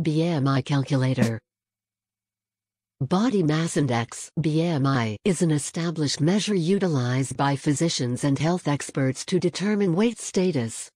BMI calculator. Body mass index BMI is an established measure utilized by physicians and health experts to determine weight status.